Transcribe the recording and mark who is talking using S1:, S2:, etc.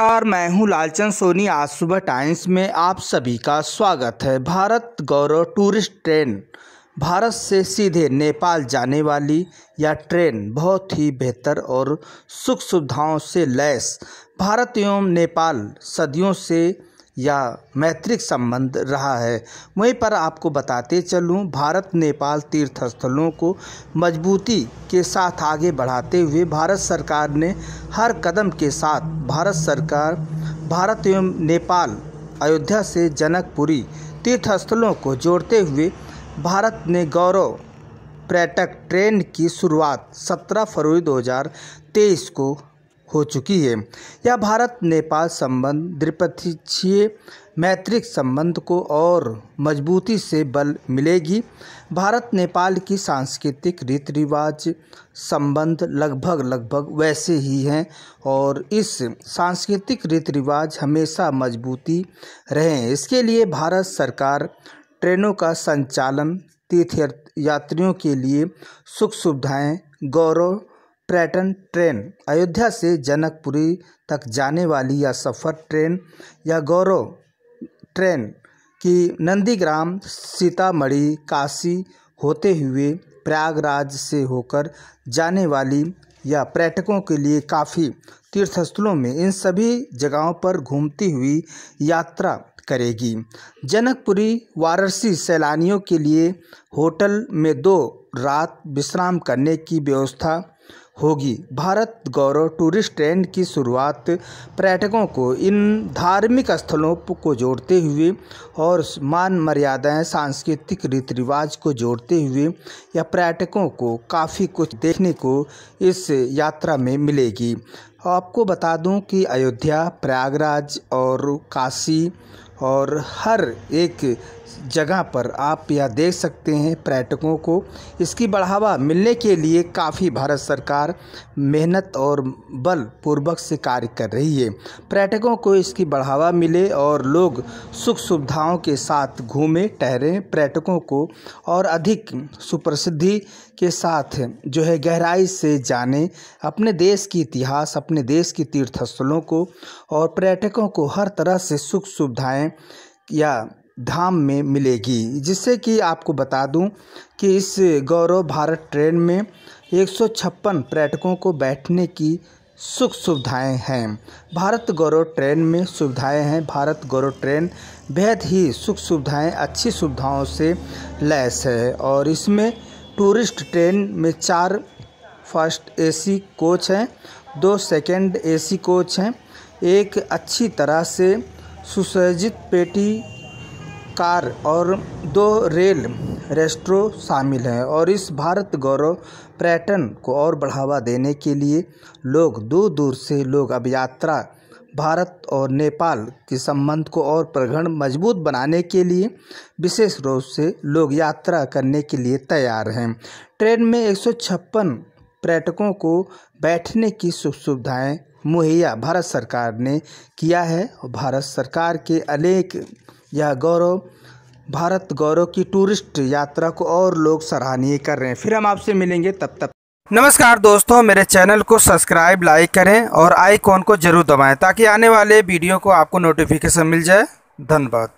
S1: नमस्कार मैं हूं लालचंद सोनी आज सुबह टाइम्स में आप सभी का स्वागत है भारत गौरव टूरिस्ट ट्रेन भारत से सीधे नेपाल जाने वाली यह ट्रेन बहुत ही बेहतर और सुख सुविधाओं से लैस भारत एवं नेपाल सदियों से या मैत्रिक संबंध रहा है वहीं पर आपको बताते चलूं भारत नेपाल तीर्थस्थलों को मजबूती के साथ आगे बढ़ाते हुए भारत सरकार ने हर कदम के साथ भारत सरकार भारत एवं नेपाल अयोध्या से जनकपुरी तीर्थस्थलों को जोड़ते हुए भारत ने गौरव पर्यटक ट्रेन की शुरुआत 17 फरवरी 2023 को हो चुकी है यह भारत नेपाल संबंध द्विपक्षीय मैत्रिक संबंध को और मजबूती से बल मिलेगी भारत नेपाल की सांस्कृतिक रीति रिवाज संबंध लगभग लगभग वैसे ही हैं और इस सांस्कृतिक रीति रिवाज हमेशा मजबूती रहें इसके लिए भारत सरकार ट्रेनों का संचालन तीर्थ यात्रियों के लिए सुख सुविधाएं गौरव पर्यटन ट्रेन अयोध्या से जनकपुरी तक जाने वाली या सफ़र ट्रेन या गौरव ट्रेन की नंदीग्राम सीतामढ़ी काशी होते हुए प्रयागराज से होकर जाने वाली या पर्यटकों के लिए काफ़ी तीर्थस्थलों में इन सभी जगहों पर घूमती हुई यात्रा करेगी जनकपुरी वाराणसी सैलानियों के लिए होटल में दो रात विश्राम करने की व्यवस्था होगी भारत गौरव टूरिस्ट ट्रेंड की शुरुआत पर्यटकों को इन धार्मिक स्थलों को जोड़ते हुए और मान मर्यादाएं सांस्कृतिक रीति रिवाज को जोड़ते हुए या पर्यटकों को काफ़ी कुछ देखने को इस यात्रा में मिलेगी आपको बता दूं कि अयोध्या प्रयागराज और काशी और हर एक जगह पर आप यह देख सकते हैं पर्यटकों को इसकी बढ़ावा मिलने के लिए काफ़ी भारत सरकार मेहनत और बल पूर्वक से कार्य कर रही है पर्यटकों को इसकी बढ़ावा मिले और लोग सुख सुविधाओं के साथ घूमें टहरें पर्यटकों को और अधिक सुप्रसिद्धि के साथ जो है गहराई से जाने अपने देश की इतिहास अपने देश की तीर्थस्थलों को और पर्यटकों को हर तरह से सुख सुविधाएँ या धाम में मिलेगी जिससे कि आपको बता दूं कि इस गौरव भारत ट्रेन में एक पर्यटकों को बैठने की सुख सुविधाएं हैं भारत गौरव ट्रेन में सुविधाएं हैं भारत गौरव ट्रेन बेहद ही सुख सुविधाएं अच्छी सुविधाओं से लैस है और इसमें टूरिस्ट ट्रेन में चार फर्स्ट एसी कोच हैं दो सेकंड एसी कोच हैं एक अच्छी तरह से सुसज्जित पेटी कार और दो रेल रेस्ट्रो शामिल हैं और इस भारत गौरव पर्यटन को और बढ़ावा देने के लिए लोग दूर दूर से लोग अब यात्रा भारत और नेपाल के संबंध को और प्रगण मजबूत बनाने के लिए विशेष रूप से लोग यात्रा करने के लिए तैयार हैं ट्रेन में एक पर्यटकों को बैठने की सुख सुविधाएँ मुहैया भारत सरकार ने किया है भारत सरकार के अनेक यह गौरव भारत गौरव की टूरिस्ट यात्रा को और लोग सराहनीय कर रहे हैं फिर हम आपसे मिलेंगे तब तक नमस्कार दोस्तों मेरे चैनल को सब्सक्राइब लाइक करें और आइकॉन को जरूर दबाएं ताकि आने वाले वीडियो को आपको नोटिफिकेशन मिल जाए धन्यवाद